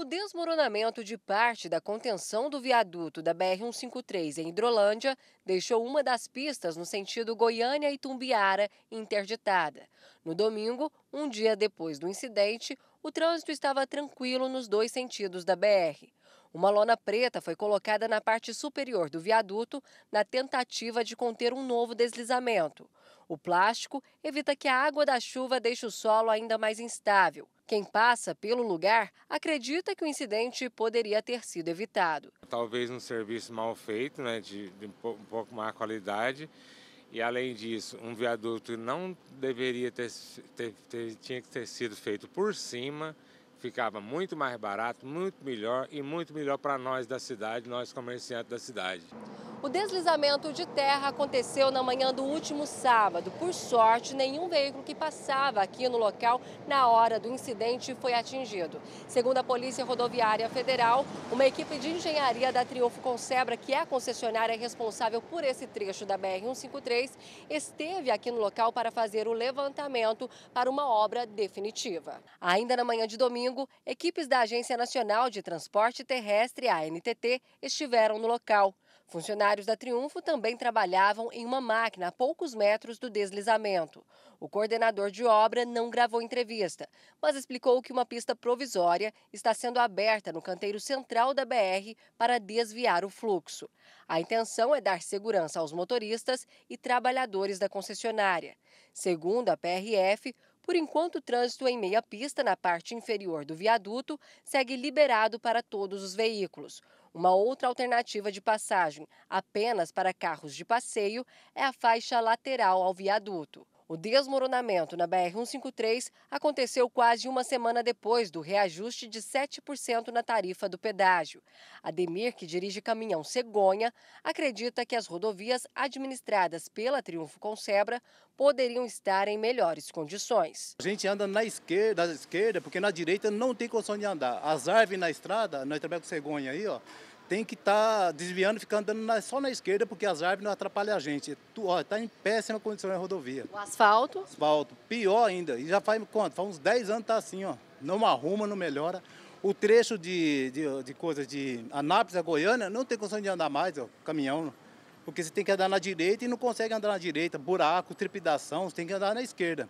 O desmoronamento de parte da contenção do viaduto da BR-153 em Hidrolândia deixou uma das pistas no sentido Goiânia e Tumbiara interditada. No domingo, um dia depois do incidente, o trânsito estava tranquilo nos dois sentidos da BR. Uma lona preta foi colocada na parte superior do viaduto na tentativa de conter um novo deslizamento. O plástico evita que a água da chuva deixe o solo ainda mais instável. Quem passa pelo lugar acredita que o incidente poderia ter sido evitado. Talvez um serviço mal feito, né, de, de um pouco má qualidade. E além disso, um viaduto não deveria ter, ter, ter, tinha que ter sido feito por cima ficava muito mais barato, muito melhor e muito melhor para nós da cidade, nós comerciantes da cidade. O deslizamento de terra aconteceu na manhã do último sábado. Por sorte, nenhum veículo que passava aqui no local na hora do incidente foi atingido. Segundo a Polícia Rodoviária Federal, uma equipe de engenharia da Triunfo Concebra, que é a concessionária responsável por esse trecho da BR-153, esteve aqui no local para fazer o levantamento para uma obra definitiva. Ainda na manhã de domingo, domingo, equipes da Agência Nacional de Transporte Terrestre, ANTT, estiveram no local. Funcionários da Triunfo também trabalhavam em uma máquina a poucos metros do deslizamento. O coordenador de obra não gravou entrevista, mas explicou que uma pista provisória está sendo aberta no canteiro central da BR para desviar o fluxo. A intenção é dar segurança aos motoristas e trabalhadores da concessionária. Segundo a PRF, por enquanto, o trânsito em meia pista, na parte inferior do viaduto, segue liberado para todos os veículos. Uma outra alternativa de passagem, apenas para carros de passeio, é a faixa lateral ao viaduto. O desmoronamento na BR-153 aconteceu quase uma semana depois do reajuste de 7% na tarifa do pedágio. Ademir, que dirige caminhão cegonha, acredita que as rodovias administradas pela Triunfo Concebra poderiam estar em melhores condições. A gente anda na esquerda, na esquerda porque na direita não tem condição de andar. As árvores na estrada, nós trabalhamos com cegonha aí, ó, tem que estar tá desviando, ficando andando só na esquerda, porque as árvores não atrapalham a gente. Está em péssima condição a rodovia. O asfalto? Asfalto, pior ainda. E já faz quanto? Faz uns 10 anos tá assim, ó. Não arruma, não melhora. O trecho de, de, de coisa de Anápolis a Goiânia não tem condição de andar mais, ó, caminhão. Porque você tem que andar na direita e não consegue andar na direita, buraco, trepidação, você tem que andar na esquerda.